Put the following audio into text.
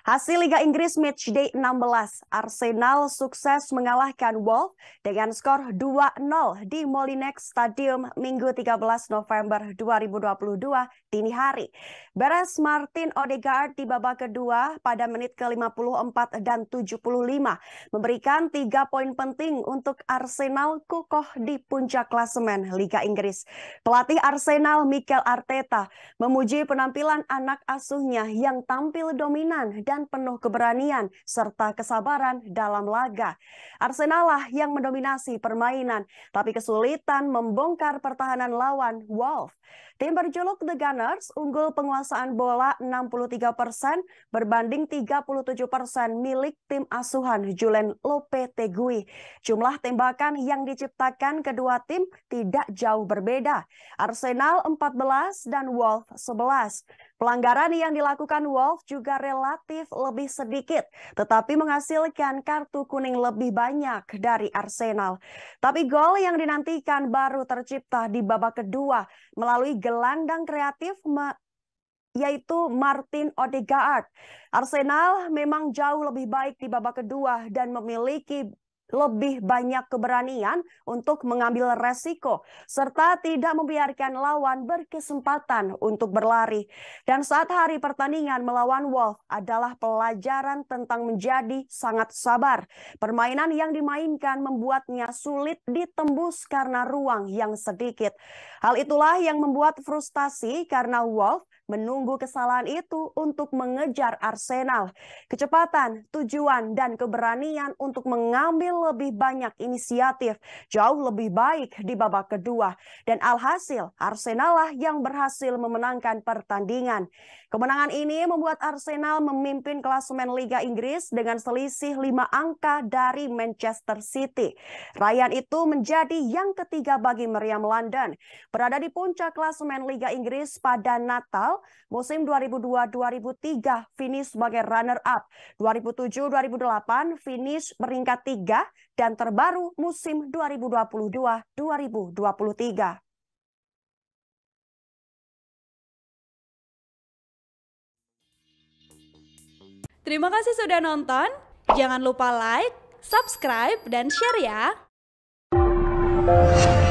Hasil Liga Inggris Matchday 16, Arsenal sukses mengalahkan Wolves dengan skor 2-0 di Molinex Stadium Minggu 13 November 2022 dini hari. Beres Martin Odegaard di babak kedua pada menit ke-54 dan 75 memberikan tiga poin penting untuk Arsenal kukoh di puncak klasemen Liga Inggris. Pelatih Arsenal Mikel Arteta memuji penampilan anak asuhnya yang tampil dominan dan penuh keberanian serta kesabaran dalam laga. Arsenal lah yang mendominasi permainan, tapi kesulitan membongkar pertahanan lawan Wolf. Tim berjuluk The Gunners unggul penguasaan bola 63 persen berbanding 37 persen milik tim asuhan Julen Lopetegui. Jumlah tembakan yang diciptakan kedua tim tidak jauh berbeda. Arsenal 14 dan Wolf 11. Pelanggaran yang dilakukan Wolf juga relatif lebih sedikit, tetapi menghasilkan kartu kuning lebih banyak dari Arsenal. Tapi gol yang dinantikan baru tercipta di babak kedua melalui gelandang kreatif yaitu Martin Odegaard. Arsenal memang jauh lebih baik di babak kedua dan memiliki lebih banyak keberanian untuk mengambil resiko serta tidak membiarkan lawan berkesempatan untuk berlari. Dan saat hari pertandingan melawan Wolf adalah pelajaran tentang menjadi sangat sabar. Permainan yang dimainkan membuatnya sulit ditembus karena ruang yang sedikit. Hal itulah yang membuat frustasi karena Wolf menunggu kesalahan itu untuk mengejar Arsenal. Kecepatan, tujuan, dan keberanian untuk mengambil lebih banyak inisiatif jauh lebih baik di babak kedua. Dan alhasil, Arsenal lah yang berhasil memenangkan pertandingan. Kemenangan ini membuat Arsenal memimpin klasemen Liga Inggris dengan selisih 5 angka dari Manchester City. Rayan itu menjadi yang ketiga bagi Meriam London. Berada di puncak klasemen Liga Inggris pada Natal Musim 2002-2003 finish sebagai runner-up. 2007-2008 finish peringkat 3 dan terbaru musim 2022-2023. Terima kasih sudah nonton. Jangan lupa like, subscribe, dan share ya.